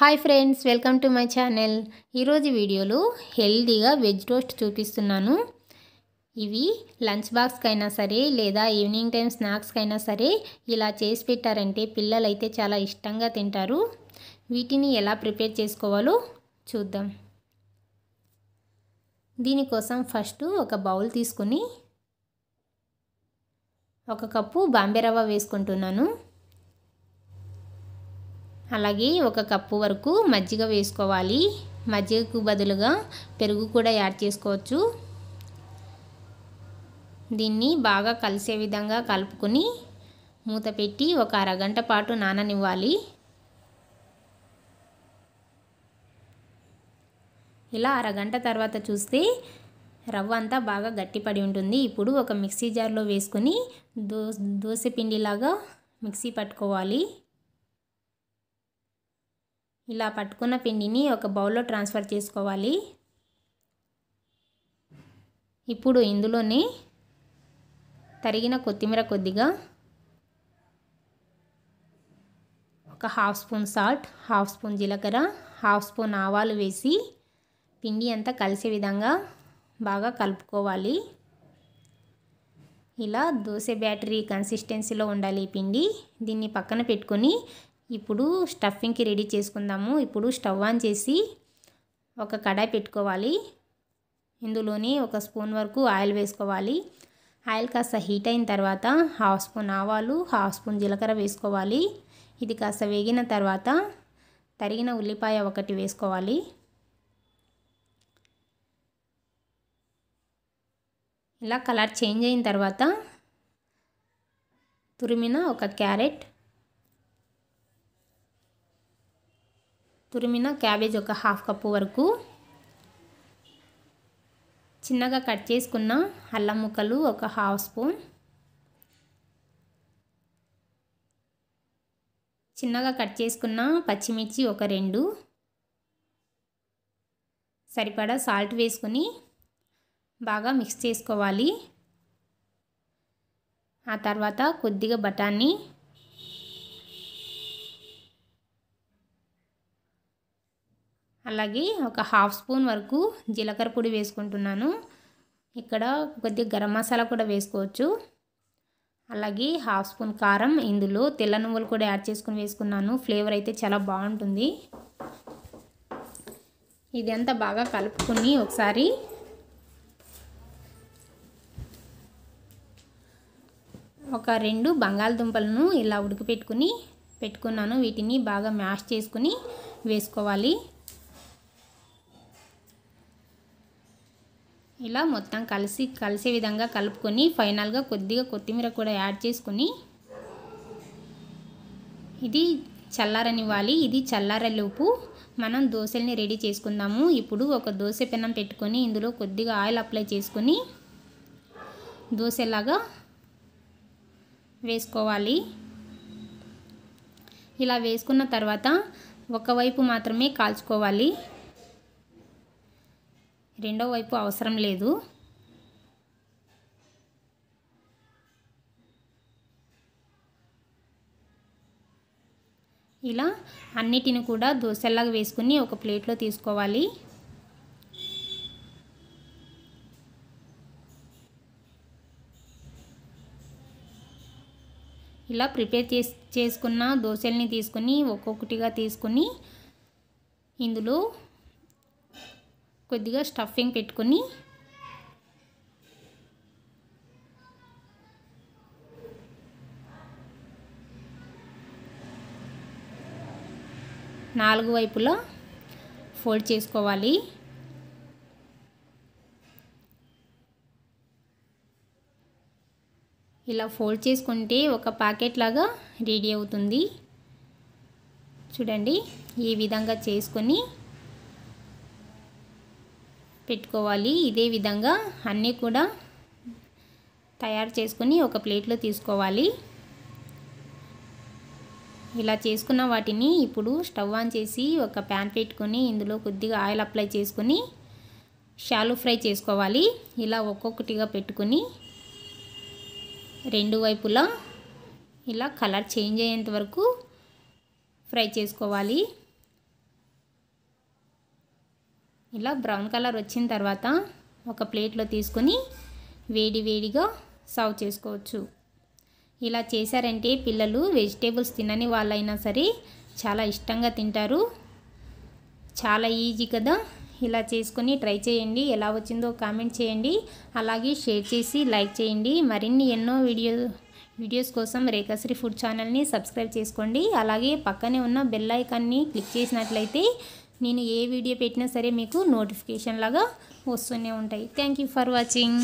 hi friends welcome to my channel ఈరోజు వీడియోలో హెల్దీగా వెజ్ టోస్ట్ చూపిస్తున్నాను ఇవి లంచ్ బాక్స్కైనా సరే లేదా ఈవినింగ్ టైం స్నాక్స్కైనా సరే ఇలా చేసి పెట్టారంటే పిల్లలైతే చాలా ఇష్టంగా తింటారు వీటిని ఎలా ప్రిపేర్ చేసుకోవాలో చూద్దాం దీనికోసం ఫస్ట్ ఒక బౌల్ తీసుకుని ఒక కప్పు బాంబే రవ్వ వేసుకుంటున్నాను అలాగే ఒక కప్పు వరకు మజ్జిగ వేసుకోవాలి మజ్జిగకు బదులుగా పెరుగు కూడా యాడ్ చేసుకోవచ్చు దీన్ని బాగా కలిసే విధంగా కలుపుకొని మూత పెట్టి ఒక అరగంట పాటు నాననివ్వాలి ఇలా అరగంట తర్వాత చూస్తే రవ్వ అంతా బాగా గట్టిపడి ఉంటుంది ఇప్పుడు ఒక మిక్సీ జార్లో వేసుకొని దో దోశ పిండిలాగా మిక్సీ పట్టుకోవాలి ఇలా పట్టుకున్న పిండిని ఒక బౌల్లో ట్రాన్స్ఫర్ చేసుకోవాలి ఇప్పుడు ఇందులోనే తరిగిన కొత్తిమీర కొద్దిగా ఒక half spoon salt half spoon జీలకర్ర హాఫ్ స్పూన్ ఆవాలు వేసి పిండి అంతా కలిసే విధంగా బాగా కలుపుకోవాలి ఇలా దోశ బ్యాటరీ కన్సిస్టెన్సీలో ఉండాలి ఈ పిండి దీన్ని పక్కన పెట్టుకొని ఇప్పుడు స్టఫింగ్కి రెడీ చేసుకుందాము ఇప్పుడు స్టవ్ ఆన్ చేసి ఒక కడాయి పెట్టుకోవాలి ఇందులోని ఒక స్పూన్ వరకు ఆయిల్ వేసుకోవాలి ఆయిల్ కాస్త హీట్ అయిన తర్వాత హాఫ్ స్పూన్ ఆవాలు హాఫ్ స్పూన్ జీలకర్ర వేసుకోవాలి ఇది కాస్త వేగిన తర్వాత తరిగిన ఉల్లిపాయ ఒకటి వేసుకోవాలి ఇలా కలర్ చేంజ్ అయిన తర్వాత తురిమిన ఒక క్యారెట్ తురిమిన క్యాబేజ్ ఒక హాఫ్ కప్పు వరకు చిన్నగా కట్ చేసుకున్న అల్లం ముక్కలు ఒక హాఫ్ స్పూన్ చిన్నగా కట్ చేసుకున్న పచ్చిమిర్చి ఒక రెండు సరిపడా సాల్ట్ వేసుకొని బాగా మిక్స్ చేసుకోవాలి ఆ తర్వాత కొద్దిగా బఠానీ అలాగే ఒక హాఫ్ స్పూన్ వరకు జీలకర్ర పొడి వేసుకుంటున్నాను ఇక్కడ కొద్దిగా గరం మసాలా కూడా వేసుకోవచ్చు అలాగే హాఫ్ స్పూన్ కారం ఇందులో తెల్ల నువ్వులు కూడా యాడ్ చేసుకుని వేసుకున్నాను ఫ్లేవర్ అయితే చాలా బాగుంటుంది ఇదంతా బాగా కలుపుకుని ఒకసారి ఒక రెండు బంగాళదుంపలను ఇలా ఉడికిపెట్టుకుని పెట్టుకున్నాను వీటిని బాగా మ్యాష్ చేసుకుని వేసుకోవాలి ఇలా మొత్తం కలిసి కలిసే విధంగా కలుపుకొని ఫైనల్గా కొద్దిగా కొత్తిమీర కూడా యాడ్ చేసుకుని ఇది చల్లారనివ్వాలి ఇది చల్లారలోపు మనం దోశల్ని రెడీ చేసుకుందాము ఇప్పుడు ఒక దోశ పెనం పెట్టుకొని ఇందులో కొద్దిగా ఆయిల్ అప్లై చేసుకొని దోశలాగా వేసుకోవాలి ఇలా వేసుకున్న తర్వాత ఒకవైపు మాత్రమే కాల్చుకోవాలి రెండో వైపు అవసరం లేదు ఇలా అన్నిటిని కూడా దోశల్లాగా వేసుకుని ఒక ప్లేట్లో తీసుకోవాలి ఇలా ప్రిపేర్ చేసుకున్న దోశల్ని తీసుకుని ఒక్కొక్కటిగా తీసుకుని ఇందులో కొద్దిగా స్టఫింగ్ పెట్టుకొని నాలుగు వైపులా ఫోల్డ్ చేసుకోవాలి ఇలా ఫోల్డ్ చేసుకుంటే ఒక ప్యాకెట్ లాగా రెడీ అవుతుంది చూడండి ఈ విధంగా చేసుకొని పెట్టుకోవాలి ఇదే విధంగా అన్నీ కూడా తయారు చేసుకుని ఒక ప్లేట్లో తీసుకోవాలి ఇలా చేసుకున్న వాటిని ఇప్పుడు స్టవ్ ఆన్ చేసి ఒక ప్యాన్ పెట్టుకొని ఇందులో కొద్దిగా ఆయిల్ అప్లై చేసుకుని షాలు ఫ్రై చేసుకోవాలి ఇలా ఒక్కొక్కటిగా పెట్టుకుని రెండు వైపులా ఇలా కలర్ చేంజ్ అయ్యేంత వరకు ఫ్రై చేసుకోవాలి ఇలా బ్రౌన్ కలర్ వచ్చిన తర్వాత ఒక ప్లేట్లో తీసుకొని వేడి వేడిగా సర్వ్ చేసుకోవచ్చు ఇలా చేశారంటే పిల్లలు వెజిటేబుల్స్ తినని వాళ్ళైనా సరే చాలా ఇష్టంగా తింటారు చాలా ఈజీ కదా ఇలా చేసుకొని ట్రై చేయండి ఎలా వచ్చిందో కామెంట్ చేయండి అలాగే షేర్ చేసి లైక్ చేయండి మరిన్ని ఎన్నో వీడియో వీడియోస్ కోసం రేఖశ్రీ ఫుడ్ ఛానల్ని సబ్స్క్రైబ్ చేసుకోండి అలాగే పక్కనే ఉన్న బెల్లైకాన్ని క్లిక్ చేసినట్లయితే నేను ఏ వీడియో పెట్టినా సరే మీకు నోటిఫికేషన్ లాగా వస్తూనే ఉంటాయి థ్యాంక్ యూ ఫర్ వాచింగ్